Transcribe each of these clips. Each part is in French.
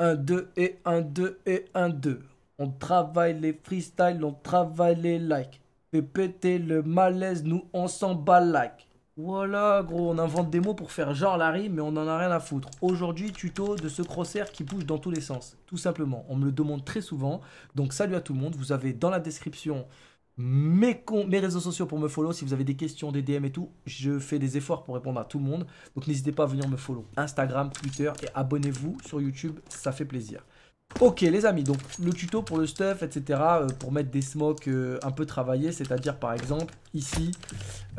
1, 2 et 1, 2 et 1, 2. On travaille les freestyles, on travaille les likes. Et péter le malaise, nous on s'en bat like. Voilà, gros, on invente des mots pour faire genre la rime, mais on en a rien à foutre. Aujourd'hui, tuto de ce crosshair qui bouge dans tous les sens. Tout simplement, on me le demande très souvent. Donc, salut à tout le monde. Vous avez dans la description mes, réseaux sociaux pour me follow. Si vous avez des questions, des DM et tout, je fais des efforts pour répondre à tout le monde. Donc n'hésitez pas à venir me follow. Instagram, Twitter et abonnez-vous sur YouTube, ça fait plaisir. Ok les amis, donc le tuto pour le stuff, etc. Euh, pour mettre des smokes euh, un peu travaillés, c'est-à-dire par exemple ici,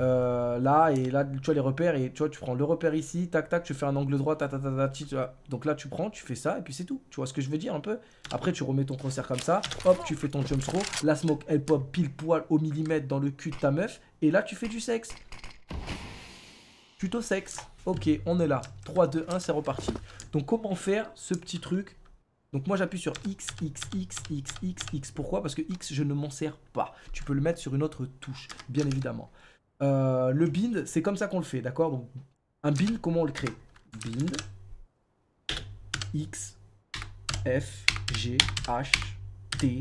euh, là et là, tu vois les repères et tu vois tu prends le repère ici, tac tac, tu fais un angle droit, ta ta tac donc là tu prends, tu fais ça et puis c'est tout. Tu vois ce que je veux dire un peu Après tu remets ton concert comme ça, hop tu fais ton jump throw, la smoke elle pop pile poil au millimètre dans le cul de ta meuf et là tu fais du sexe. Tuto sexe. Ok, on est là. 3, 2, 1, c'est reparti. Donc comment faire ce petit truc donc moi j'appuie sur X, X, X, X, X, X. Pourquoi Parce que X, je ne m'en sers pas. Tu peux le mettre sur une autre touche, bien évidemment. Euh, le bind, c'est comme ça qu'on le fait, d'accord Donc un bind, comment on le crée Bind X, F, G, H, T,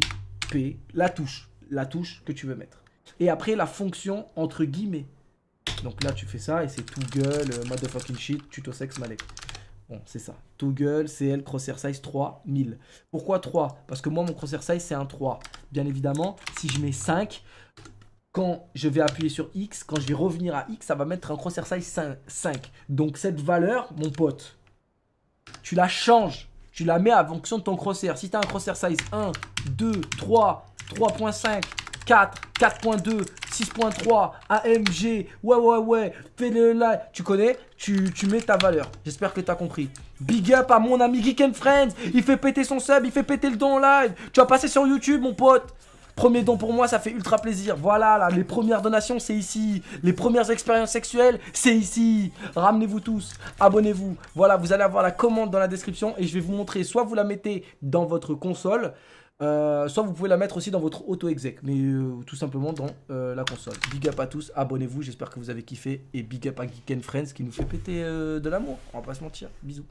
P, la touche, la touche que tu veux mettre. Et après la fonction entre guillemets. Donc là tu fais ça et c'est tout gueule, euh, motherfucking shit, tuto sexe, Bon, c'est ça. Toggle, CL, Crosshair Size 3000. Pourquoi 3 Parce que moi, mon Crosshair Size, c'est un 3. Bien évidemment, si je mets 5, quand je vais appuyer sur X, quand je vais revenir à X, ça va mettre un Crosshair Size 5. Donc, cette valeur, mon pote, tu la changes. Tu la mets à fonction de ton crosshair. Si tu as un crosshair size 1, 2, 3, 3.5, 4, 4.2, 6.3, AMG, ouais, ouais, ouais, fais-le live. Tu connais tu, tu, mets ta valeur. J'espère que t'as compris. Big up à mon ami Geek Friends. Il fait péter son sub, il fait péter le don en live. Tu as passé sur YouTube, mon pote. Premier don pour moi, ça fait ultra plaisir. Voilà, là, les premières donations, c'est ici. Les premières expériences sexuelles, c'est ici. Ramenez-vous tous, abonnez-vous. Voilà, vous allez avoir la commande dans la description et je vais vous montrer. Soit vous la mettez dans votre console, euh, soit vous pouvez la mettre aussi dans votre auto-exec, mais euh, tout simplement dans euh, la console. Big up à tous, abonnez-vous, j'espère que vous avez kiffé. Et big up à Geek Friends qui nous fait péter de l'amour, on va pas se mentir. Bisous.